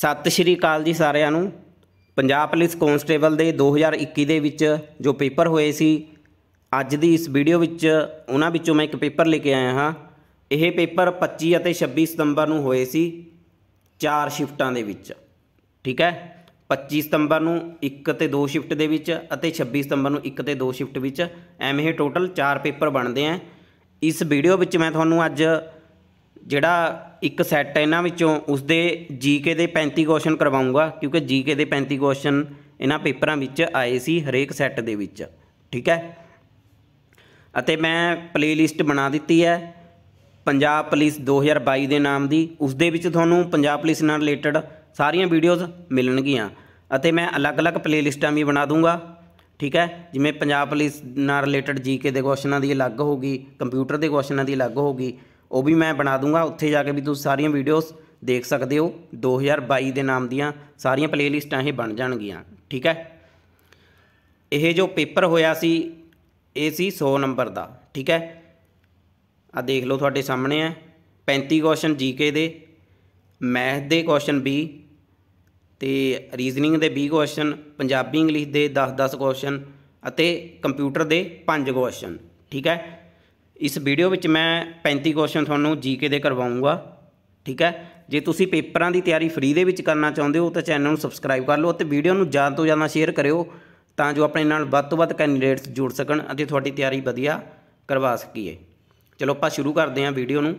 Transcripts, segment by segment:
ਸਤਿ ਸ਼੍ਰੀ ਅਕਾਲ ਜੀ ਸਾਰਿਆਂ ਨੂੰ ਪੰਜਾਬ ਪੁਲਿਸ ਕਾਂਸਟੇਬਲ ਦੇ 2021 ਦੇ ਵਿੱਚ ਜੋ ਪੇਪਰ ਹੋਏ ਸੀ ਅੱਜ ਦੀ ਇਸ ਵੀਡੀਓ ਵਿੱਚ ਉਹਨਾਂ ਵਿੱਚੋਂ ਮੈਂ ਇੱਕ ਪੇਪਰ ਲੈ ਕੇ ਆਇਆ ਹਾਂ ਇਹ ਪੇਪਰ 25 ਅਤੇ 26 ਸਤੰਬਰ ਨੂੰ ਹੋਏ ਸੀ ਚਾਰ ਸ਼ਿਫਟਾਂ ਦੇ ਵਿੱਚ ਠੀਕ ਹੈ 25 ਸਤੰਬਰ ਨੂੰ 1 ਤੇ 2 ਸ਼ਿਫਟ ਦੇ ਵਿੱਚ ਅਤੇ 26 ਸਤੰਬਰ ਨੂੰ 1 ਤੇ 2 ਸ਼ਿਫਟ ਵਿੱਚ ਐਵੇਂ ਹੀ ਟੋਟਲ ਚਾਰ ਪੇਪਰ ਬਣਦੇ ਆ ਇਸ ਵੀਡੀਓ ਵਿੱਚ ਮੈਂ ਤੁਹਾਨੂੰ ਅੱਜ ਜਿਹੜਾ ਇੱਕ ਸੈੱਟ ਹੈ ਇਹਨਾਂ ਵਿੱਚੋਂ ਉਸਦੇ ਜੀਕੇ ਦੇ 35 ਕੁਐਸਚਨ ਕਰਵਾਉਂਗਾ ਕਿਉਂਕਿ ਜੀਕੇ ਦੇ 35 ਕੁਐਸਚਨ ਇਹਨਾਂ ਪੇਪਰਾਂ ਵਿੱਚ ਆਏ ਸੀ ਹਰੇਕ ਸੈੱਟ ਦੇ ਵਿੱਚ ਠੀਕ ਹੈ ਅਤੇ ਮੈਂ ਪਲੇਲਿਸਟ ਬਣਾ ਦਿੱਤੀ ਹੈ ਪੰਜਾਬ ਪੁਲਿਸ 2022 ਦੇ ਨਾਮ ਦੀ ਉਸ ਦੇ ਵਿੱਚ ਤੁਹਾਨੂੰ ਪੰਜਾਬ ਪੁਲਿਸ ਨਾਲ ਰਿਲੇਟਡ ਸਾਰੀਆਂ ਵੀਡੀਓਜ਼ ਮਿਲਣਗੀਆਂ ਅਤੇ ਮੈਂ ਅਲੱਗ-ਅਲੱਗ ਪਲੇਲਿਸਟਾਂ ਵੀ ਬਣਾ ਦੂੰਗਾ ਠੀਕ ਹੈ ਜਿਵੇਂ ਪੰਜਾਬ ਪੁਲਿਸ ਨਾਲ ਰਿਲੇਟਡ ਜੀਕੇ ਦੇ ਕੁਐਸਚਨਾਂ ਦੀ ਅਲੱਗ ਹੋਗੀ ਕੰਪਿਊਟਰ ਦੇ ਕੁਐਸਚਨਾਂ ਦੀ ਅਲੱਗ ਹੋਗੀ ਉਹ ਵੀ ਮੈਂ ਬਣਾ ਦੂੰਗਾ ਉੱਥੇ ਜਾ ਕੇ ਵੀ ਤੁਸੀਂ ਸਾਰੀਆਂ ਵੀਡੀਓਜ਼ ਦੇਖ ਸਕਦੇ ਹੋ 2022 ਦੇ ਨਾਮ ਦੀਆਂ ਸਾਰੀਆਂ ਪਲੇਲਿਸਟਾਂ ਇਹ ਬਣ ਜਾਣਗੀਆਂ ਠੀਕ ਹੈ ਇਹ ਜੋ ਪੇਪਰ ਹੋਇਆ ਸੀ ਇਹ ਸੀ 100 ਨੰਬਰ ਦਾ ਠੀਕ ਹੈ ਆ ਦੇਖ ਲਓ ਤੁਹਾਡੇ ਸਾਹਮਣੇ ਹੈ 35 ਕੁਐਸਚਨ ਜੀਕੇ ਦੇ ਮੈਥ ਦੇ ਕੁਐਸਚਨ ਵੀ ਤੇ ਰੀਜ਼ਨਿੰਗ ਦੇ 20 ਕੁਐਸਚਨ ਪੰਜਾਬੀ ਇੰਗਲਿਸ਼ ਦੇ 10-10 ਕੁਐਸਚਨ ਅਤੇ ਕੰਪਿਊਟਰ ਦੇ 5 ਕੁਐਸਚਨ ਠੀਕ ਹੈ ਇਸ ਵੀਡੀਓ ਵਿੱਚ ਮੈਂ 35 ਕੁਐਸਚਨ ਤੁਹਾਨੂੰ ਜੀਕੇ ਦੇ ਕਰਵਾਉਂਗਾ ਠੀਕ ਹੈ ਜੇ ਤੁਸੀਂ ਪੇਪਰਾਂ ਦੀ ਤਿਆਰੀ ਫ੍ਰੀ ਦੇ ਵਿੱਚ ਕਰਨਾ ਚਾਹੁੰਦੇ ਹੋ ਤਾਂ ਚੈਨਲ ਨੂੰ ਸਬਸਕ੍ਰਾਈਬ ਕਰ ਲਓ ਅਤੇ ਵੀਡੀਓ ਨੂੰ ਜ਼ਿਆਦਾ ਤੋਂ ਜ਼ਿਆਦਾ ਸ਼ੇਅਰ ਕਰਿਓ ਤਾਂ ਜੋ ਆਪਣੇ ਨਾਲ ਵੱਧ ਤੋਂ ਵੱਧ ਕੈਂਡੀਡੇਟਸ ਜੁੜ ਸਕਣ ਅਤੇ ਤੁਹਾਡੀ ਤਿਆਰੀ ਵਧੀਆ ਕਰਵਾ ਸਕੀਏ ਚਲੋ ਆਪਾਂ ਸ਼ੁਰੂ ਕਰਦੇ ਹਾਂ ਵੀਡੀਓ ਨੂੰ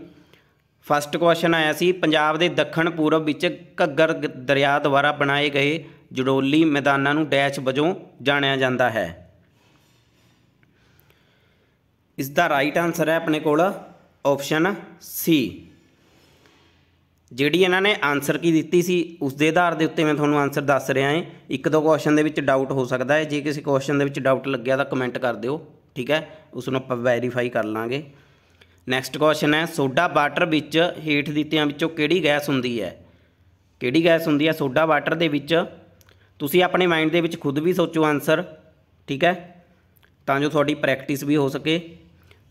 ਫਸਟ ਕੁਐਸਚਨ ਆਇਆ ਸੀ ਪੰਜਾਬ ਦੇ ਦੱਖਣ ਪੂਰਬ ਵਿੱਚ ਘੱਗਰ ਦਰਿਆ ਦੁਆਰਾ ਬਣਾਏ ਗਏ ਜੜੋਲੀ ਮੈਦਾਨਾਂ ਨੂੰ ਡੈਸ਼ ਵਜੋਂ ਜਾਣਿਆ ਜਾਂਦਾ ਹੈ ਇਸ ਦਾ ਰਾਈਟ ਆਨਸਰ ਹੈ ਆਪਣੇ ਕੋਲ ਆਪਸ਼ਨ ਸੀ ਜਿਹੜੀ ਇਹਨਾਂ ਨੇ ਆਨਸਰ ਕੀ ਦਿੱਤੀ ਸੀ ਉਸ ਦੇ ਆਧਾਰ ਦੇ ਉੱਤੇ ਮੈਂ ਤੁਹਾਨੂੰ ਆਨਸਰ ਦੱਸ ਰਿਹਾ ਹਾਂ ਇੱਕ ਦੋ ਕੁਐਸਚਨ ਦੇ ਵਿੱਚ ਡਾਊਟ ਹੋ ਸਕਦਾ ਹੈ ਜੇ ਕਿਸੇ ਕੁਐਸਚਨ ਦੇ ਵਿੱਚ ਡਾਊਟ ਲੱਗਿਆ ਤਾਂ ਕਮੈਂਟ ਕਰ ਦਿਓ ਠੀਕ ਹੈ ਉਸ ਨੂੰ ਆਪਾਂ ਵੈਰੀਫਾਈ ਕਰ ਲਾਂਗੇ ਨੈਕਸਟ ਕੁਐਸਚਨ ਹੈ ਸੋਡਾ ਵਾਟਰ ਵਿੱਚ ਹੀਟ ਦਿੱਤਿਆਂ ਵਿੱਚੋਂ ਕਿਹੜੀ ਗੈਸ ਹੁੰਦੀ ਹੈ ਕਿਹੜੀ ਗੈਸ ਹੁੰਦੀ ਹੈ ਸੋਡਾ ਵਾਟਰ ਦੇ ਵਿੱਚ ਤੁਸੀਂ ਆਪਣੇ ਮਾਈਂਡ ਦੇ ਵਿੱਚ ਖੁਦ ਵੀ ਸੋਚੋ ਆਨਸਰ ਠੀਕ ਹੈ ਤਾਂ ਜੋ ਤੁਹਾਡੀ ਪ੍ਰੈਕਟਿਸ ਵੀ ਹੋ ਸਕੇ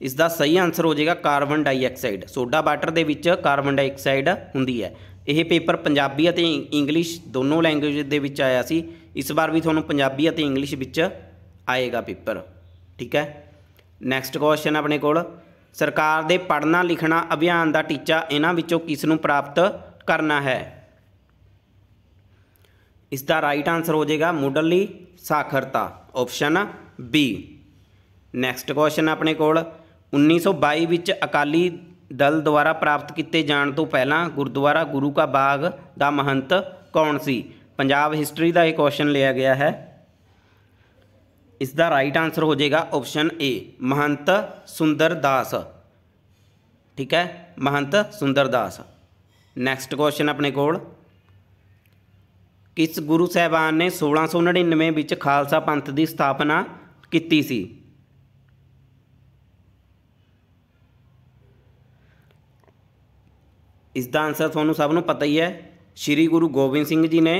ਇਸ ਦਾ ਸਹੀ ਆਨਸਰ ਹੋ ਜਾਏਗਾ ਕਾਰਬਨ ਡਾਈਆਕਸਾਈਡ ਸੋਡਾ ਵਾਟਰ ਦੇ ਵਿੱਚ ਕਾਰਬਨ ਡਾਈਆਕਸਾਈਡ ਹੁੰਦੀ ਹੈ ਇਹ ਪੇਪਰ ਪੰਜਾਬੀ ਅਤੇ ਇੰਗਲਿਸ਼ ਦੋਨੋਂ ਲੈਂਗੁਏਜ ਦੇ ਵਿੱਚ ਆਇਆ ਸੀ ਇਸ ਵਾਰ ਵੀ ਤੁਹਾਨੂੰ ਪੰਜਾਬੀ ਅਤੇ ਇੰਗਲਿਸ਼ ਵਿੱਚ ਆਏਗਾ ਪੇਪਰ ਠੀਕ ਹੈ ਨੈਕਸਟ ਕੁਐਸਚਨ ਆਪਣੇ ਕੋਲ ਸਰਕਾਰ ਦੇ ਪੜਨਾ ਲਿਖਣਾ ਅਭਿਆਨ ਦਾ ਟੀਚਾ ਇਹਨਾਂ ਵਿੱਚੋਂ ਕਿਸ ਨੂੰ ਪ੍ਰਾਪਤ ਕਰਨਾ ਹੈ ਇਸ ਦਾ ਰਾਈਟ ਆਨਸਰ ਹੋ ਜਾਏਗਾ ਮੁੱਢਲੀ ਸਾਖਰਤਾ ਆਪਸ਼ਨ ਬੀ ਨੈਕਸਟ ਕੁਐਸਚਨ ਆਪਣੇ ਕੋਲ 1922 ਵਿੱਚ ਅਕਾਲੀ ਦਲ ਦੁਆਰਾ ਪ੍ਰਾਪਤ ਕੀਤੇ ਜਾਣ ਤੋਂ ਪਹਿਲਾਂ ਗੁਰਦੁਆਰਾ ਗੁਰੂ ਕਾ ਬਾਗ ਦਾ ਮਹੰਤ ਕੌਣ ਸੀ ਪੰਜਾਬ ਹਿਸਟਰੀ ਦਾ ਇਹ ਕੁਐਸਚਨ ਲਿਆ ਗਿਆ ਹੈ ਇਸ ਦਾ ਰਾਈਟ ਆਨਸਰ ਹੋ ਜਾਏਗਾ ਆਪਸ਼ਨ ਏ ਮਹੰਤ ਸੁੰਦਰ ਦਾਸ ਠੀਕ ਹੈ ਮਹੰਤ ਸੁੰਦਰ ਦਾਸ ਨੈਕਸਟ ਕੁਐਸਚਨ ਆਪਣੇ ਕੋਲ ਕਿਸ ਗੁਰੂ ਸਾਹਿਬਾਨ ਨੇ 1699 ਵਿੱਚ ਖਾਲਸਾ ਪੰਥ ਦੀ ਸਥਾਪਨਾ ਕੀਤੀ ਸੀ ਇਸ ਦਾ ਆਨਸਰ ਤੁਹਾਨੂੰ ਸਭ ਨੂੰ ਪਤਾ ਹੀ ਹੈ ਸ੍ਰੀ ਗੁਰੂ ਗੋਬਿੰਦ ਸਿੰਘ ਜੀ ਨੇ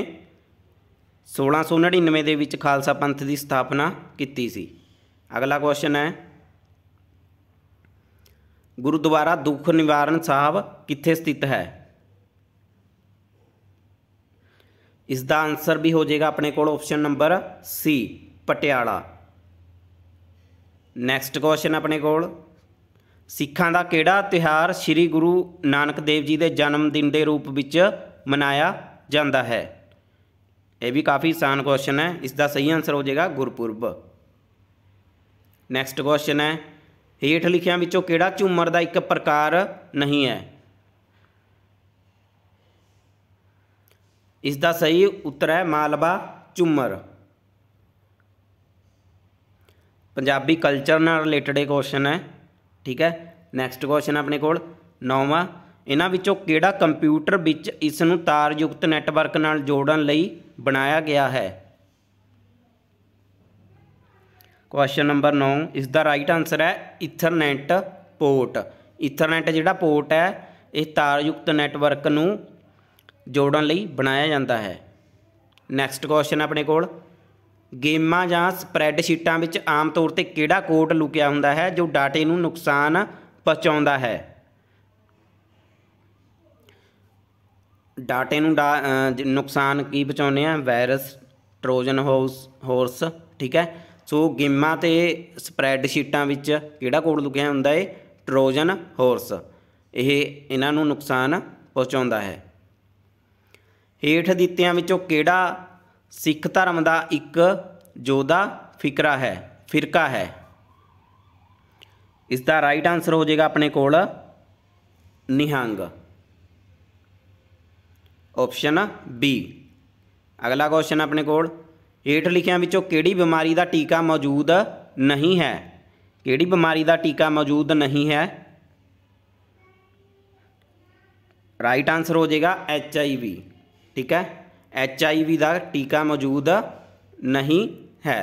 1699 ਦੇ ਵਿੱਚ ਖਾਲਸਾ ਪੰਥ ਦੀ ਸਥਾਪਨਾ ਕੀਤੀ ਸੀ ਅਗਲਾ ਕੁਐਸਚਨ ਹੈ ਗੁਰਦੁਆਰਾ ਦੁੱਖ ਨਿਵਾਰਨ ਸਾਹਿਬ ਕਿੱਥੇ ਸਥਿਤ ਹੈ ਇਸ ਦਾ ਆਨਸਰ ਵੀ ਹੋ ਜਾਏਗਾ ਆਪਣੇ ਕੋਲ option number C Patiala next question ਆਪਣੇ ਕੋਲ ਸਿੱਖਾਂ ਦਾ ਕਿਹੜਾ ਤਿਹਾਰ ਸ੍ਰੀ ਗੁਰੂ ਨਾਨਕ ਦੇਵ ਜੀ ਦੇ ਜਨਮ ਦਿਨ ਦੇ ਰੂਪ ਵਿੱਚ ਮਨਾਇਆ ਜਾਂਦਾ ਹੈ ਇਹ ਵੀ ਕਾਫੀ ਆਸਾਨ ਕੁਐਸਚਨ ਹੈ ਇਸ ਦਾ ਸਹੀ ਆਨਸਰ ਹੋ ਜਾਏਗਾ ਗੁਰਪੁਰਬ ਨੈਕਸਟ ਕੁਐਸਚਨ ਹੈ ਹੇਠ ਲਿਖਿਆਂ ਵਿੱਚੋਂ ਕਿਹੜਾ ਝੂਮਰ ਦਾ ਇੱਕ ਪ੍ਰਕਾਰ ਨਹੀਂ ਹੈ ਇਸ ਦਾ ਸਹੀ ਉੱਤਰ ਹੈ ਮਾਲਵਾ ਝੂਮਰ ਪੰਜਾਬੀ ਕਲਚਰ ਨਾਲ ਰਿਲੇਟਡ ਇਹ ਕੁਐਸਚਨ ਹੈ ਠੀਕ ਹੈ ਨੈਕਸਟ ਕੁਐਸਚਨ ਆਪਣੇ ਕੋਲ ਨੌਵਾਂ ਇਹਨਾਂ ਵਿੱਚੋਂ ਕਿਹੜਾ ਕੰਪਿਊਟਰ ਵਿੱਚ ਇਸ ਨੂੰ ਤਾਰ ਯੁਕਤ ਨੈਟਵਰਕ ਨਾਲ ਜੋੜਨ ਲਈ ਬਣਾਇਆ ਗਿਆ ਹੈ ਕੁਐਸਚਨ ਨੰਬਰ 9 ਇਸ ਦਾ ਰਾਈਟ ਆਨਸਰ ਹੈ ਇਥਰਨੈਟ ਪੋਰਟ ਇਥਰਨੈਟ ਜਿਹੜਾ ਪੋਰਟ ਹੈ ਇਹ ਤਾਰ ਯੁਕਤ ਨੈਟਵਰਕ ਨੂੰ ਜੋੜਨ ਲਈ ਬਣਾਇਆ ਜਾਂਦਾ ਹੈ ਨੈਕਸਟ ਕੁਐਸਚਨ ਆਪਣੇ ਕੋਲ ਗੇਮਾਂ ਜਾਂ ਸਪਰੈਡਸ਼ੀਟਾਂ ਵਿੱਚ ਆਮ ਤੌਰ ਤੇ ਕਿਹੜਾ ਕੋਡ ਲੁਕਿਆ ਹੁੰਦਾ ਹੈ ਜੋ ਡਾਟੇ ਨੂੰ ਨੁਕਸਾਨ ਪਹੁੰਚਾਉਂਦਾ ਹੈ ਡਾਟੇ ਨੂੰ ਨੁਕਸਾਨ ਕੀ ਪਹੁੰਚਾਉਂਦੇ ਆ ਵਾਇਰਸ ਟ੍ਰੋਜਨ ਹੌਸ ਹੋਰਸ ਠੀਕ ਹੈ ਸੋ ਗੇਮਾਂ ਤੇ ਸਪਰੈਡਸ਼ੀਟਾਂ ਵਿੱਚ ਕਿਹੜਾ ਕੋਡ ਲੁਕਿਆ ਹੁੰਦਾ ਹੈ ਟ੍ਰੋਜਨ ਹੌਰਸ ਇਹ ਇਹਨਾਂ ਨੂੰ ਨੁਕਸਾਨ ਪਹੁੰਚਾਉਂਦਾ ਹੈ ਹੇਠ ਦਿੱਤਿਆਂ ਵਿੱਚੋਂ ਕਿਹੜਾ ਸਿੱਖ ਧਰਮ ਦਾ ਇੱਕ ਜੋਦਾ ਫਿਕਰਾ ਹੈ ਫਿਰਕਾ ਹੈ ਇਸ ਦਾ ਰਾਈਟ ਆਨਸਰ ਹੋ ਜਾਏਗਾ ਆਪਣੇ ਕੋਲ ਨਿਹੰਗ ਆਪਸ਼ਨ ਬੀ ਅਗਲਾ ਕੁਐਸਚਨ ਆਪਣੇ ਕੋਲ ਹੇਠ ਲਿਖਿਆਂ ਵਿੱਚੋਂ ਕਿਹੜੀ ਬਿਮਾਰੀ ਦਾ ਟੀਕਾ ਮੌਜੂਦ ਨਹੀਂ ਹੈ ਕਿਹੜੀ ਬਿਮਾਰੀ ਦਾ ਟੀਕਾ ਮੌਜੂਦ ਨਹੀਂ ਹੈ ਰਾਈਟ ਆਨਸਰ ਹੋ ਜਾਏਗਾ ਐਚ ਆਈ ਵੀ ਠੀਕ ਹੈ ਐਚ ਆਈ ਵੀ ਦਾ ਟੀਕਾ ਮੌਜੂਦ ਨਹੀਂ ਹੈ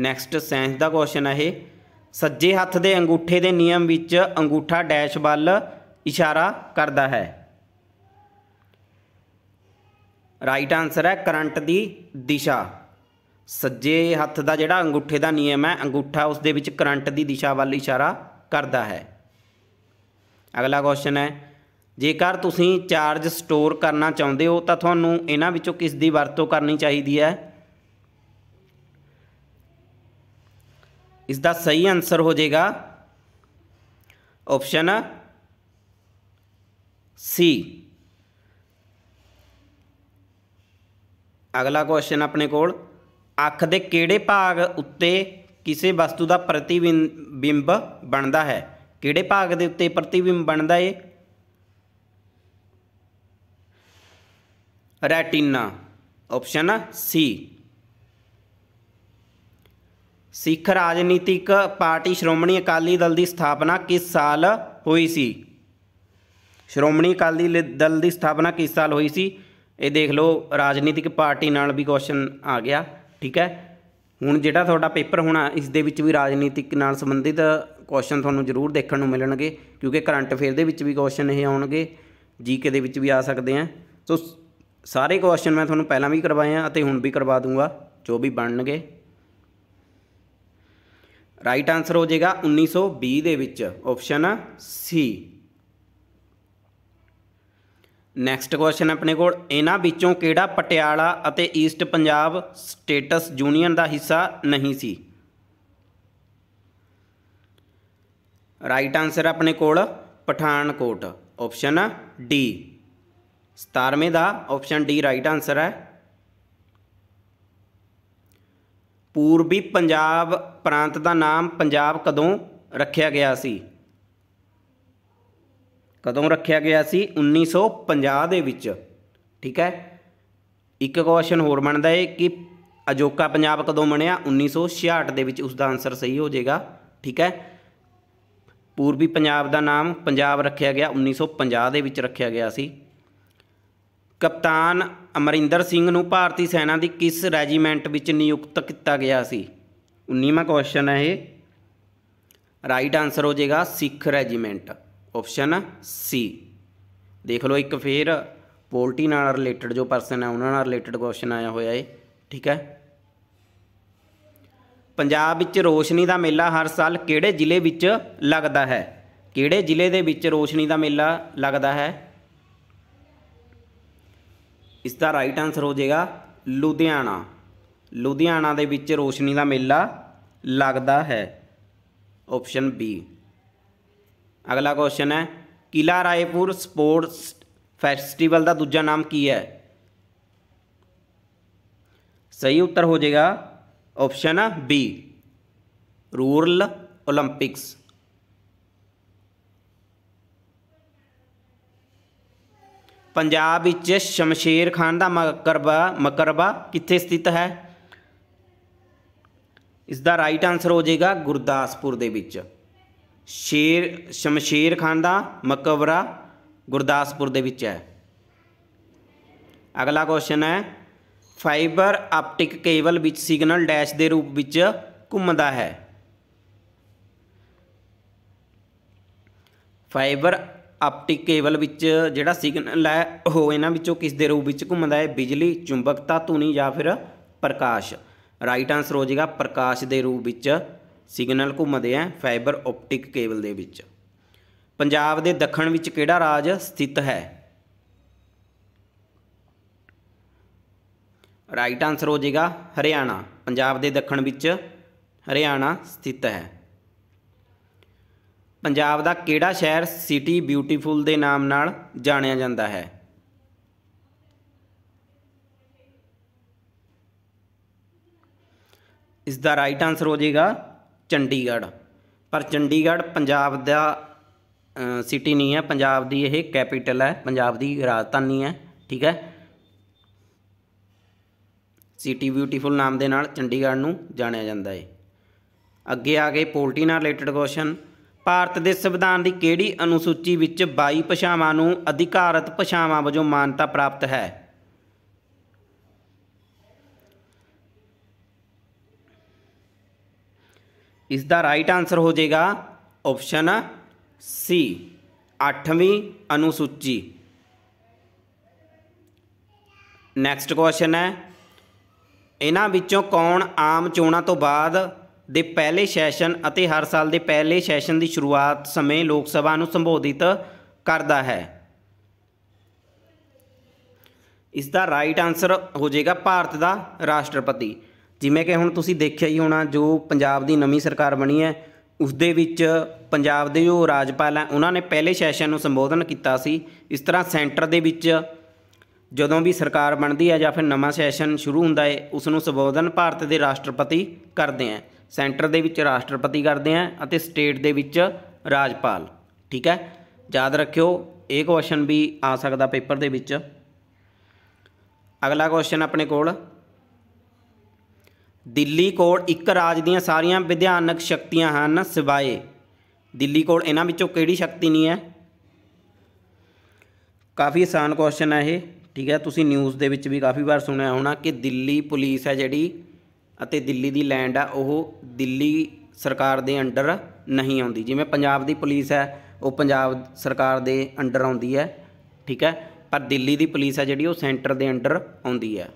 ਨੈਕਸਟ ਸਾਇੰਸ ਦਾ ਕੁਐਸਚਨ ਹੈ ਇਹ ਸੱਜੇ ਹੱਥ ਦੇ ਅੰਗੂਠੇ ਦੇ ਨਿਯਮ ਵਿੱਚ ਅੰਗੂਠਾ ਡੈਸ਼ ਵੱਲ ਇਸ਼ਾਰਾ ਕਰਦਾ ਹੈ ਰਾਈਟ ਆਨਸਰ ਹੈ ਕਰੰਟ ਦੀ ਦਿਸ਼ਾ ਸੱਜੇ ਹੱਥ ਦਾ ਜਿਹੜਾ ਅੰਗੂਠੇ ਦਾ ਨਿਯਮ ਹੈ ਅੰਗੂਠਾ ਉਸ ਦੇ ਵਿੱਚ ਕਰੰਟ ਦੀ ਦਿਸ਼ਾ ਵੱਲ ਇਸ਼ਾਰਾ ਕਰਦਾ ਹੈ ਅਗਲਾ ਕੁਐਸਚਨ ਹੈ ਜੇਕਰ ਤੁਸੀਂ ਚਾਰਜ ਸਟੋਰ ਕਰਨਾ ਚਾਹੁੰਦੇ ਹੋ ਤਾਂ ਤੁਹਾਨੂੰ ਇਹਨਾਂ ਵਿੱਚੋਂ ਕਿਸ ਦੀ ਵਰਤੋਂ ਕਰਨੀ ਚਾਹੀਦੀ ਹੈ ਇਸ ਦਾ ਸਹੀ ਆਨਸਰ ਹੋ ਜਾਏਗਾ ਆਪਸ਼ਨ ਸੀ ਅਗਲਾ ਕੁਐਸਚਨ ਆਪਣੇ ਕੋਲ ਅੱਖ ਦੇ ਕਿਹੜੇ ਭਾਗ ਉੱਤੇ ਕਿਸੇ ਵਸਤੂ ਦਾ ਪ੍ਰਤੀਬਿੰਬ ਬਣਦਾ ਹੈ ਕਿਹੜੇ ਭਾਗ ਦੇ ਉੱਤੇ ਪ੍ਰਤੀਬਿੰਬ ਬਣਦਾ ਹੈ ਰੈਟੀਨਾ ਆਪਸ਼ਨ ਸੀ ਸਿੱਖ ਰਾਜਨੀਤਿਕ ਪਾਰਟੀ ਸ਼੍ਰੋਮਣੀ ਅਕਾਲੀ ਦਲ ਦੀ ਸਥਾਪਨਾ ਕਿਸ ਸਾਲ ਹੋਈ ਸੀ ਸ਼੍ਰੋਮਣੀ ਅਕਾਲੀ ਦਲ ਦੀ ਸਥਾਪਨਾ ਕਿਸ ਸਾਲ ਹੋਈ ਸੀ ਇਹ ਦੇਖ ਲਓ ਰਾਜਨੀਤਿਕ ਪਾਰਟੀ ਨਾਲ ਵੀ ਕੁਐਸਚਨ ਆ ਗਿਆ ਠੀਕ ਹੈ ਹੁਣ ਜਿਹੜਾ ਤੁਹਾਡਾ ਪੇਪਰ ਹੋਣਾ ਇਸ ਦੇ ਵਿੱਚ ਵੀ ਰਾਜਨੀਤਿਕ ਨਾਲ ਸੰਬੰਧਿਤ ਕੁਐਸਚਨ ਤੁਹਾਨੂੰ ਜ਼ਰੂਰ ਦੇਖਣ ਨੂੰ ਮਿਲਣਗੇ ਕਿਉਂਕਿ ਕਰੰਟ ਅਫੇਅਰ ਦੇ ਵਿੱਚ ਵੀ ਕੁਐਸਚਨ ਇਹ ਆਉਣਗੇ ਜੀਕੇ ਦੇ ਵਿੱਚ ਵੀ ਆ ਸਕਦੇ ਆ ਸੋ ਸਾਰੇ ਕੁਐਸਚਨ ਮੈਂ ਤੁਹਾਨੂੰ ਪਹਿਲਾਂ ਵੀ ਕਰਵਾਏ ਆ ਅਤੇ ਹੁਣ ਵੀ ਕਰਵਾ ਦੂੰਗਾ ਜੋ ਵੀ ਬਣਨਗੇ ਰਾਈਟ ਆਨਸਰ ਹੋ ਜਾਏਗਾ 1920 ਦੇ ਵਿੱਚ ਆਪਸ਼ਨ ਸੀ ਨੈਕਸਟ ਕੁਐਸਚਨ ਆਪਣੇ ਕੋਲ ਇਹਨਾਂ ਵਿੱਚੋਂ ਕਿਹੜਾ ਪਟਿਆਲਾ ਅਤੇ ਈਸਟ ਪੰਜਾਬ ਸਟੇਟਸ ਯੂਨੀਅਨ ਦਾ ਹਿੱਸਾ ਨਹੀਂ ਸੀ ਰਾਈਟ ਆਨਸਰ ਆਪਣੇ ਕੋਲ ਪਠਾਨਕੋਟ ਆਪਸ਼ਨ ਡੀ 17ਵੇਂ ਦਾ ਆਪਸ਼ਨ ਡੀ ਰਾਈਟ ਆਨਸਰ ਹੈ ਪੂਰਬੀ ਪੰਜਾਬ ਪ੍ਰਾਂਤ ਦਾ ਨਾਮ ਪੰਜਾਬ ਕਦੋਂ ਰੱਖਿਆ ਗਿਆ ਸੀ ਕਦੋਂ ਰੱਖਿਆ ਗਿਆ ਸੀ 1950 ਦੇ ਵਿੱਚ ਠੀਕ ਹੈ ਇੱਕ ਕੁਐਸਚਨ ਹੋਰ ਬਣਦਾ ਹੈ ਕਿ ਅਜੋਕਾ ਪੰਜਾਬ ਕਦੋਂ ਬਣਿਆ 1966 ਦੇ ਵਿੱਚ ਉਸ ਦਾ ਆਨਸਰ ਸਹੀ ਹੋ ਜਾਏਗਾ ਠੀਕ ਹੈ ਪੂਰਬੀ ਪੰਜਾਬ ਦਾ ਨਾਮ ਪੰਜਾਬ ਰੱਖਿਆ ਗਿਆ 1950 ਦੇ ਵਿੱਚ ਰੱਖਿਆ ਗਿਆ ਸੀ ਕਪਤਾਨ ਅਮਰਿੰਦਰ ਸਿੰਘ ਨੂੰ ਭਾਰਤੀ ਸੈਨਾ ਦੀ ਕਿਸ ਰੈਜੀਮੈਂਟ ਵਿੱਚ ਨਿਯੁਕਤ ਕੀਤਾ ਗਿਆ ਸੀ 19ਵਾਂ ਕੁਐਸਚਨ ਹੈ ਇਹ ਰਾਈਟ ਆਨਸਰ ਹੋ ਜਾਏਗਾ ਸਿੱਖ ਰੈਜੀਮੈਂਟ ਆਪਸ਼ਨ ਸੀ ਦੇਖ ਲਓ ਇੱਕ ਫੇਰ ਪੋਲਟੀ ਨਾਲ ਰਿਲੇਟਡ ਜੋ ਪਰਸਨ ਹੈ ਉਹਨਾਂ ਨਾਲ ਰਿਲੇਟਡ ਕੁਐਸਚਨ ਆਇਆ ਹੋਇਆ ਹੈ ਠੀਕ ਹੈ ਪੰਜਾਬ ਵਿੱਚ ਰੋਸ਼ਨੀ ਦਾ ਮੇਲਾ ਹਰ ਸਾਲ ਕਿਹੜੇ ਜ਼ਿਲ੍ਹੇ ਵਿੱਚ ਲੱਗਦਾ ਹੈ ਕਿਹੜੇ ਜ਼ਿਲ੍ਹੇ ਦੇ ਵਿੱਚ ਰੋਸ਼ਨੀ ਦਾ ਮੇਲਾ ਲੱਗਦਾ ਹੈ ਇਸ ਦਾ ਰਾਈਟ ਆਨਸਰ ਹੋ ਜਾਏਗਾ ਲੁਧਿਆਣਾ ਲੁਧਿਆਣਾ ਦੇ ਵਿੱਚ ਰੋਸ਼ਨੀ ਦਾ ਮੇਲਾ ਲੱਗਦਾ ਹੈ ਆਪਸ਼ਨ ਬੀ ਅਗਲਾ ਕੁਐਸਚਨ ਹੈ ਕਿਲਾ ਰਾਏਪੁਰ ਸਪੋਰਟਸ ਫੈਸਟੀਵਲ ਦਾ ਦੂਜਾ ਨਾਮ ਕੀ ਹੈ ਸਹੀ ਉੱਤਰ ਹੋ ਜਾਏਗਾ ਆਪਸ਼ਨ ਬੀ ਰੂਰਲ 올림픽ਸ ਪੰਜਾਬ ਵਿੱਚ ਸ਼ਮਸ਼ੇਰ ਖਾਨ ਦਾ ਮਕਰਬਾ ਮਕਰਬਾ ਕਿੱਥੇ ਸਥਿਤ ਹੈ ਇਸ ਦਾ ਰਾਈਟ ਆਨਸਰ ਹੋ ਜਾਏਗਾ ਗੁਰਦਾਸਪੁਰ ਦੇ ਵਿੱਚ ਸ਼ੇਰ ਸ਼ਮਸ਼ੇਰ ਖਾਨ ਦਾ ਮਕਬਰਾ ਗੁਰਦਾਸਪੁਰ ਦੇ ਵਿੱਚ ਹੈ ਅਗਲਾ ਕੁਐਸਚਨ ਹੈ ਫਾਈਬਰ ਆਪਟਿਕ ਕੇਬਲ ਵਿੱਚ ਸਿਗਨਲ ਡੈਸ਼ ਦੇ ਰੂਪ ਵਿੱਚ ਘੁੰਮਦਾ ਹੈ ਫਾਈਬਰ ਆਪਟਿਕ ਕੇਬਲ ਵਿੱਚ ਜਿਹੜਾ ਸਿਗਨਲ ਹੈ ਉਹ ਇਹਨਾਂ ਵਿੱਚੋਂ ਕਿਸ ਦੇ ਰੂਪ ਵਿੱਚ ਘੁੰਮਦਾ ਹੈ ਬਿਜਲੀ ਚੁੰਬਕਤਾ ਧੁਨੀ ਜਾਂ ਫਿਰ ਪ੍ਰਕਾਸ਼ ਰਾਈਟ ਆਨਸਰ ਹੋ ਜਾਏਗਾ ਪ੍ਰਕਾਸ਼ ਦੇ ਰੂਪ ਵਿੱਚ ਸਿਗਨਲ ਘੁੰਮਦੇ ਆ ਫਾਈਬਰ ਆਪਟਿਕ ਕੇਬਲ ਦੇ ਵਿੱਚ ਪੰਜਾਬ ਦੇ ਦੱਖਣ ਵਿੱਚ ਕਿਹੜਾ ਰਾਜ ਸਥਿਤ ਹੈ ਰਾਈਟ ਆਨਸਰ ਹੋ ਜਾਏਗਾ ਹਰਿਆਣਾ ਪੰਜਾਬ ਦੇ ਦੱਖਣ ਵਿੱਚ ਹਰਿਆਣਾ ਸਥਿਤ ਹੈ ਪੰਜਾਬ ਦਾ ਕਿਹੜਾ ਸ਼ਹਿਰ ਸਿਟੀ ਬਿਊਟੀਫੁਲ ਦੇ ਨਾਮ ਨਾਲ ਜਾਣਿਆ ਜਾਂਦਾ ਹੈ ਇਸ ਦਾ ਰਾਈਟ ਆਨਸਰ ਹੋ ਜਾਏਗਾ ਚੰਡੀਗੜ੍ਹ ਪਰ ਚੰਡੀਗੜ੍ਹ ਪੰਜਾਬ ਦਾ ਸਿਟੀ ਨਹੀਂ ਹੈ ਪੰਜਾਬ ਦੀ ਇਹ ਕੈਪੀਟਲ ਹੈ ਪੰਜਾਬ ਦੀ ਰਾਜਧਾਨੀ ਹੈ ਠੀਕ ਹੈ ਸਿਟੀ ਬਿਊਟੀਫੁਲ ਨਾਮ ਦੇ ਨਾਲ ਚੰਡੀਗੜ੍ਹ ਨੂੰ ਜਾਣਿਆ ਜਾਂਦਾ ਹੈ ਅੱਗੇ ਆ ਗਏ ਪੋਲਟੀ ਨਾਲ ਰਿਲੇਟਡ ਕੁਐਸਚਨ ਭਾਰਤ ਦੇ ਸੰਵਿਧਾਨ ਦੀ ਕਿਹੜੀ ਅਨੁਸੂਚੀ ਵਿੱਚ 22 ਭਾਸ਼ਾਵਾਂ ਨੂੰ ਅਧਿਕਾਰਤ ਭਾਸ਼ਾਵਾਂ ਵਜੋਂ ਮਾਨਤਾ ਪ੍ਰਾਪਤ ਹੈ ਇਸ ਦਾ ਰਾਈਟ ਆਨਸਰ ਹੋ ਜਾਏਗਾ ਆਪਸ਼ਨ ਸੀ 8ਵੀਂ ਅਨੁਸੂਚੀ ਨੈਕਸਟ ਕੁਐਸਚਨ ਹੈ ਇਹਨਾਂ ਵਿੱਚੋਂ ਕੌਣ ਆਮ ਚੋਣਾਂ ਤੋਂ ਬਾਅਦ ਦੇ ਪਹਿਲੇ ਸੈਸ਼ਨ ਅਤੇ ਹਰ ਸਾਲ ਦੇ ਪਹਿਲੇ ਸੈਸ਼ਨ ਦੀ ਸ਼ੁਰੂਆਤ ਸਮੇਂ ਲੋਕ ਸਭਾ ਨੂੰ ਸੰਬੋਧਿਤ ਕਰਦਾ ਹੈ ਇਸ ਦਾ ਰਾਈਟ ਆਨਸਰ ਹੋ ਜਾਏਗਾ ਭਾਰਤ ਦਾ ਰਾਸ਼ਟਰਪਤੀ ਜਿਵੇਂ ਕਿ ਹੁਣ ਤੁਸੀਂ ਦੇਖਿਆ ਹੀ ਹੋਣਾ ਜੋ ਪੰਜਾਬ ਦੀ ਨਵੀਂ ਸਰਕਾਰ ਬਣੀ ਹੈ ਉਸ ਦੇ ਵਿੱਚ ਪੰਜਾਬ ਦੇ ਜੋ ਰਾਜਪਾਲ ਹੈ ਉਹਨਾਂ ਨੇ ਪਹਿਲੇ ਸੈਸ਼ਨ ਨੂੰ ਸੰਬੋਧਨ ਕੀਤਾ ਸੀ ਇਸ ਤਰ੍ਹਾਂ ਸੈਂਟਰ ਦੇ ਵਿੱਚ ਜਦੋਂ ਵੀ ਸਰਕਾਰ ਬਣਦੀ ਹੈ ਜਾਂ ਫਿਰ ਨਵਾਂ ਸੈਸ਼ਨ ਸ਼ੁਰੂ ਹੁੰਦਾ ਹੈ ਉਸ ਨੂੰ ਸੰਬੋਧਨ ਭਾਰਤ ਦੇ ਰਾਸ਼ਟਰਪਤੀ ਕਰਦੇ ਹੈ ਸੈਂਟਰ ਦੇ ਵਿੱਚ ਰਾਸ਼ਟਰਪਤੀ ਕਰਦੇ ਆ ਅਤੇ ਸਟੇਟ ਦੇ ਵਿੱਚ ਰਾਜਪਾਲ ਠੀਕ ਹੈ ਯਾਦ ਰੱਖਿਓ ਇਹ ਕੁਐਸਚਨ ਵੀ ਆ ਸਕਦਾ ਪੇਪਰ ਦੇ ਵਿੱਚ ਅਗਲਾ ਕੁਐਸਚਨ ਆਪਣੇ ਕੋਲ ਦਿੱਲੀ ਕੋਲ ਇੱਕ ਰਾਜ ਦੀਆਂ ਸਾਰੀਆਂ ਵਿਧਾਨਕ ਸ਼ਕਤੀਆਂ ਹਨ ਸਿਵਾਏ ਦਿੱਲੀ ਕੋਲ ਇਹਨਾਂ ਵਿੱਚੋਂ ਕਿਹੜੀ ਸ਼ਕਤੀ ਨਹੀਂ ਹੈ ਕਾਫੀ ਆਸਾਨ ਕੁਐਸਚਨ ਹੈ ਇਹ ਠੀਕ ਹੈ ਤੁਸੀਂ ਨਿਊਜ਼ ਦੇ ਵਿੱਚ ਵੀ ਕਾਫੀ ਵਾਰ ਸੁਣਿਆ ਹੋਣਾ ਕਿ ਦਿੱਲੀ ਪੁਲਿਸ ਹੈ ਜਿਹੜੀ ਅਤੇ ਦਿੱਲੀ ਦੀ ਲੈਂਡ ਆ ਉਹ ਦਿੱਲੀ ਸਰਕਾਰ ਦੇ ਅੰਡਰ ਨਹੀਂ ਆਉਂਦੀ ਜਿਵੇਂ ਪੰਜਾਬ ਦੀ ਪੁਲਿਸ ਹੈ ਉਹ ਪੰਜਾਬ ਸਰਕਾਰ ਦੇ ਅੰਡਰ ਆਉਂਦੀ ਹੈ ਠੀਕ ਹੈ ਪਰ ਦਿੱਲੀ ਦੀ ਪੁਲਿਸ ਹੈ ਜਿਹੜੀ ਉਹ ਸੈਂਟਰ ਦੇ ਅੰਡਰ ਆਉਂਦੀ ਹੈ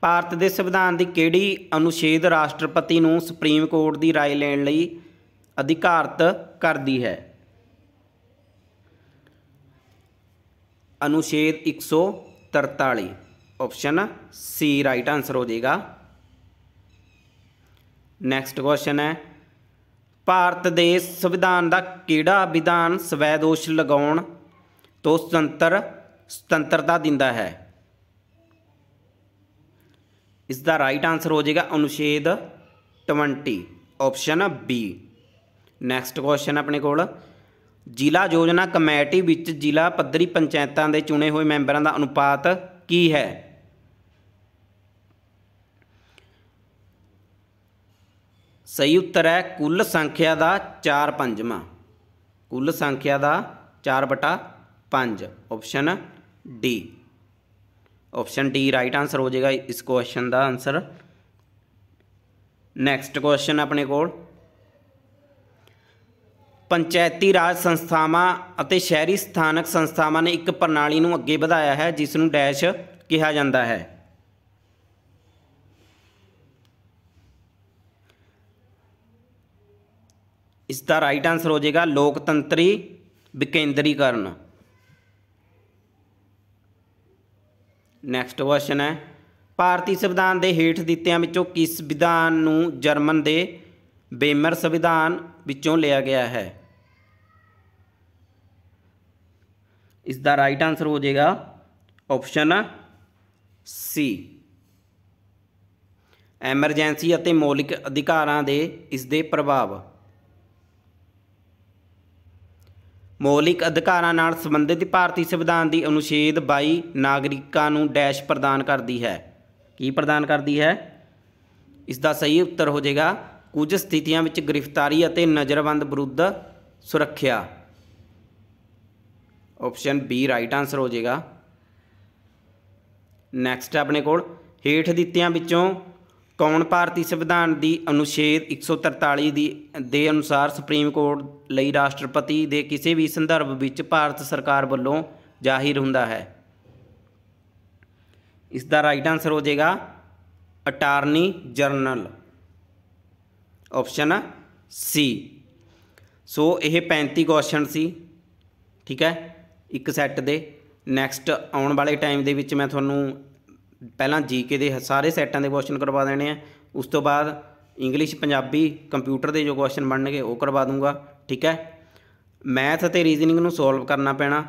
ਭਾਰਤ ਦੇ ਸੰਵਿਧਾਨ ਦੀ ਕਿਹੜੀ ਅਨੁਛੇਦ ਰਾਸ਼ਟਰਪਤੀ ਨੂੰ ਸੁਪਰੀਮ ਕੋਰਟ ਦੀ رائے ਲੈਣ ਲਈ ਅਧਿਕਾਰਤ ਕਰਦੀ ਹੈ ਅਨੁਛੇਦ 143 ऑप्शन सी राइट आंसर ਹੋ ਜਾਏਗਾ ਨੈਕਸਟ ਕੁਐਸਚਨ ਹੈ ਭਾਰਤ ਦੇ ਸੰਵਿਧਾਨ ਦਾ ਕਿਹੜਾ ਵਿਧਾਨ ਸਵੈ ਦੋਸ਼ ਲਗਾਉਣ ਤੋਂ ਸੁਤੰਤਰ ਸੁਤੰਤਰਤਾ ਦਿੰਦਾ ਹੈ ਇਸ ਦਾ ਰਾਈਟ ਆਨਸਰ ਹੋ ਜਾਏਗਾ ਅਨੁਛੇਦ 20 ਆਪਸ਼ਨ ਬੀ ਨੈਕਸਟ ਕੁਐਸਚਨ ਆਪਣੇ ਕੋਲ ਜ਼ਿਲ੍ਹਾ ਯੋਜਨਾ ਕਮੇਟੀ ਵਿੱਚ ਜ਼ਿਲ੍ਹਾ ਪੱਧਰੀ ਪੰਚਾਇਤਾਂ ਦੇ ਚੁਣੇ ਹੋਏ ਮੈਂਬਰਾਂ ਦਾ ਅਨੁਪਾਤ ਕੀ ਹੈ ਸਹੀ ਉੱਤਰ ਹੈ ਕੁੱਲ ਸੰਖਿਆ ਦਾ 4 ਪੰਜਵਾਂ ਕੁੱਲ ਸੰਖਿਆ ਦਾ 4 ਬਟਾ 5 option D option D right answer ਹੋ ਜਾਏਗਾ ਇਸ ਕੁਐਸਚਨ ਦਾ ਆਨਸਰ ਨੈਕਸਟ ਕੁਐਸਚਨ ਆਪਣੇ ਕੋਲ ਪੰਚਾਇਤੀ ਰਾਜ ਸੰਸਥਾਵਾਂ ਅਤੇ ਸ਼ਹਿਰੀ ਸਥਾਨਕ ਸੰਸਥਾਵਾਂ ਨੇ ਇੱਕ ਪ੍ਰਣਾਲੀ ਨੂੰ ਅੱਗੇ ਵਧਾਇਆ ਹੈ ਜਿਸ ਨੂੰ ਡੈਸ਼ ਕਿਹਾ ਜਾਂਦਾ ਹੈ ਇਸ ਦਾ ਰਾਈਟ ਆਨਸਰ ਹੋ ਜਾਏਗਾ ਲੋਕਤੰਤਰੀ ਵਿਕੇਂਦਰੀਕਰਨ ਨੈਕਸਟ ਕੁਐਸਚਨ ਹੈ ਭਾਰਤੀ ਸੰਵਿਧਾਨ ਦੇ ਹੇਠ ਦਿੱਤਿਆਂ ਵਿੱਚੋਂ ਕਿਸ ਵਿਧਾਨ ਨੂੰ ਜਰਮਨ ਦੇ ਬੇਮਰ ਸੰਵਿਧਾਨ ਵਿੱਚੋਂ ਲਿਆ ਗਿਆ ਹੈ ਇਸ ਦਾ ਰਾਈਟ ਆਨਸਰ ਹੋ ਜਾਏਗਾ ਆਪਸ਼ਨ ਸੀ ਐਮਰਜੈਂਸੀ ਅਤੇ ਮੌਲਿਕ ਅਧਿਕਾਰਾਂ ਦੇ ਇਸ ਦੇ ਪ੍ਰਭਾਵ ਮੌਲਿਕ ਅਧਿਕਾਰਾਂ ਨਾਲ ਸੰਬੰਧਿਤ ਭਾਰਤੀ ਸੰਵਿਧਾਨ ਦੀ ਅਨੁਛੇਦ 22 ਨਾਗਰਿਕਾਂ ਨੂੰ ਡੈਸ਼ ਪ੍ਰਦਾਨ ਕਰਦੀ ਹੈ ਕੀ ਪ੍ਰਦਾਨ ਕਰਦੀ ਹੈ ਇਸ ਦਾ ਸਹੀ ਉੱਤਰ ਹੋ ਜਾਏਗਾ ਕੁਝ ਸਥਿਤੀਆਂ ਵਿੱਚ ਗ੍ਰਿਫਤਾਰੀ ਅਤੇ ਨਜ਼ਰਬੰਦ ਵਿਰੁੱਧ ਸੁਰੱਖਿਆ ਆਪਸ਼ਨ ਬੀ ਰਾਈਟ ਆਨਸਰ ਹੋ ਜਾਏਗਾ ਨੈਕਸਟ ਆਪਣੇ ਕੋਲ ਹੇਠ ਦਿੱਤਿਆਂ ਵਿੱਚੋਂ ਕੌਣ ਭਾਰਤੀ ਸੰਵਿਧਾਨ ਦੀ ਅਨੁਛੇਦ 143 ਦੀ ਦੇ ਅਨੁਸਾਰ ਸੁਪਰੀਮ ਕੋਰਟ ਲਈ ਰਾਸ਼ਟਰਪਤੀ ਦੇ ਕਿਸੇ ਵੀ ਸੰਦਰਭ ਵਿੱਚ ਭਾਰਤ ਸਰਕਾਰ ਵੱਲੋਂ ਜਾਹਿਰ ਹੁੰਦਾ ਹੈ ਇਸ ਦਾ ਰਾਈਟ ਆਨਸਰ ਹੋ ਜਾਏਗਾ attorney general option C so ਇਹ 35 ਕੁਐਸਚਨ ਸੀ ਠੀਕ ਹੈ ਇੱਕ ਸੈੱਟ ਦੇ ਨੈਕਸਟ ਆਉਣ ਵਾਲੇ ਟਾਈਮ ਦੇ ਵਿੱਚ ਮੈਂ ਤੁਹਾਨੂੰ ਪਹਿਲਾਂ ਜੀਕੇ ਦੇ ਸਾਰੇ ਸੈਟਾਂ ਦੇ ਕੁਐਸਚਨ ਕਰਵਾ ਦੇਣੇ ਆ ਉਸ ਤੋਂ ਬਾਅਦ ਇੰਗਲਿਸ਼ ਪੰਜਾਬੀ ਕੰਪਿਊਟਰ ਦੇ ਜੋ ਕੁਐਸਚਨ ਬਣਨਗੇ ਉਹ ਕਰਵਾ ਦੂੰਗਾ ਠੀਕ ਹੈ ਮੈਥ ਅਤੇ ਰੀਜ਼ਨਿੰਗ ਨੂੰ ਸੋਲਵ ਕਰਨਾ ਪੈਣਾ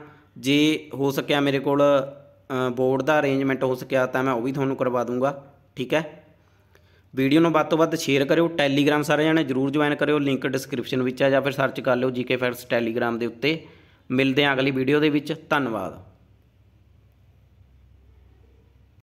ਜੇ ਹੋ ਸਕਿਆ ਮੇਰੇ ਕੋਲ ਬੋਰਡ ਦਾ ਅਰੇਂਜਮੈਂਟ ਹੋ ਸਕਿਆ ਤਾਂ ਮੈਂ ਉਹ ਵੀ ਤੁਹਾਨੂੰ ਕਰਵਾ ਦੂੰਗਾ ਠੀਕ ਹੈ ਵੀਡੀਓ ਨੂੰ ਵੱਧ ਤੋਂ ਵੱਧ ਸ਼ੇਅਰ ਕਰਿਓ ਟੈਲੀਗ੍ਰਾਮ ਸਾਰੇ ਜਣੇ ਜਰੂਰ ਜੁਆਇਨ ਕਰਿਓ ਲਿੰਕ ਡਿਸਕ੍ਰਿਪਸ਼ਨ ਵਿੱਚ ਆ ਜਾਂ ਫਿਰ ਸਰਚ ਕਰ ਲਿਓ ਜੀਕੇ ਫੈਕਟਸ ਟੈਲੀਗ੍ਰਾਮ ਦੇ ਉੱਤੇ ਮਿਲਦੇ ਆਂ ਅਗਲੀ ਵੀਡੀਓ ਦੇ ਵਿੱਚ ਧੰਨਵਾਦ